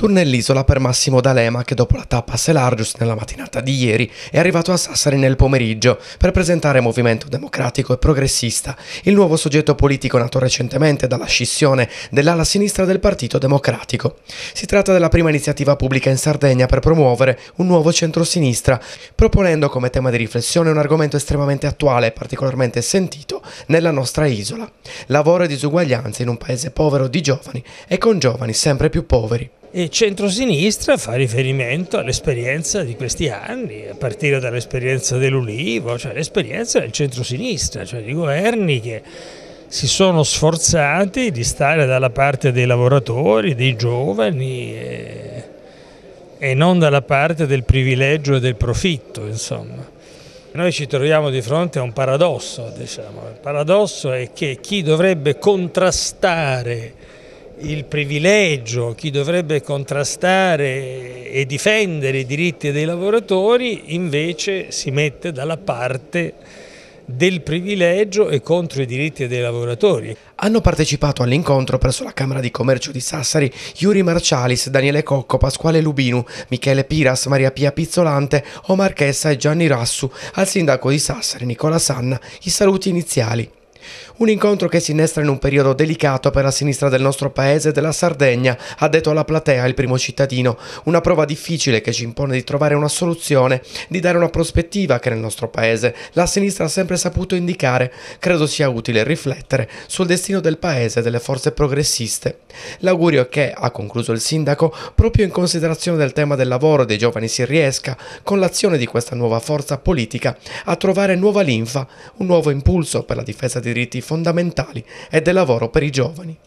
Tour nell'isola per Massimo D'Alema che dopo la tappa a Selargius nella mattinata di ieri è arrivato a Sassari nel pomeriggio per presentare Movimento Democratico e Progressista, il nuovo soggetto politico nato recentemente dalla scissione dell'ala sinistra del Partito Democratico. Si tratta della prima iniziativa pubblica in Sardegna per promuovere un nuovo centrosinistra, proponendo come tema di riflessione un argomento estremamente attuale e particolarmente sentito nella nostra isola, lavoro e disuguaglianza in un paese povero di giovani e con giovani sempre più poveri e centrosinistra fa riferimento all'esperienza di questi anni, a partire dall'esperienza dell'Ulivo, cioè l'esperienza del centrosinistra, cioè di governi che si sono sforzati di stare dalla parte dei lavoratori, dei giovani e, e non dalla parte del privilegio e del profitto, insomma. Noi ci troviamo di fronte a un paradosso, diciamo. Il paradosso è che chi dovrebbe contrastare il privilegio, chi dovrebbe contrastare e difendere i diritti dei lavoratori invece si mette dalla parte del privilegio e contro i diritti dei lavoratori. Hanno partecipato all'incontro presso la Camera di Commercio di Sassari Yuri Marcialis, Daniele Cocco, Pasquale Lubinu, Michele Piras, Maria Pia Pizzolante, Omar Chessa e Gianni Rassu. Al sindaco di Sassari Nicola Sanna i saluti iniziali. Un incontro che si innestra in un periodo delicato per la sinistra del nostro paese e della Sardegna, ha detto alla platea il primo cittadino, una prova difficile che ci impone di trovare una soluzione, di dare una prospettiva che nel nostro paese la sinistra ha sempre saputo indicare. Credo sia utile riflettere sul destino del paese e delle forze progressiste. L'augurio è che, ha concluso il sindaco, proprio in considerazione del tema del lavoro dei giovani si riesca, con l'azione di questa nuova forza politica, a trovare nuova linfa, un nuovo impulso per la difesa di diritti fondamentali e del lavoro per i giovani.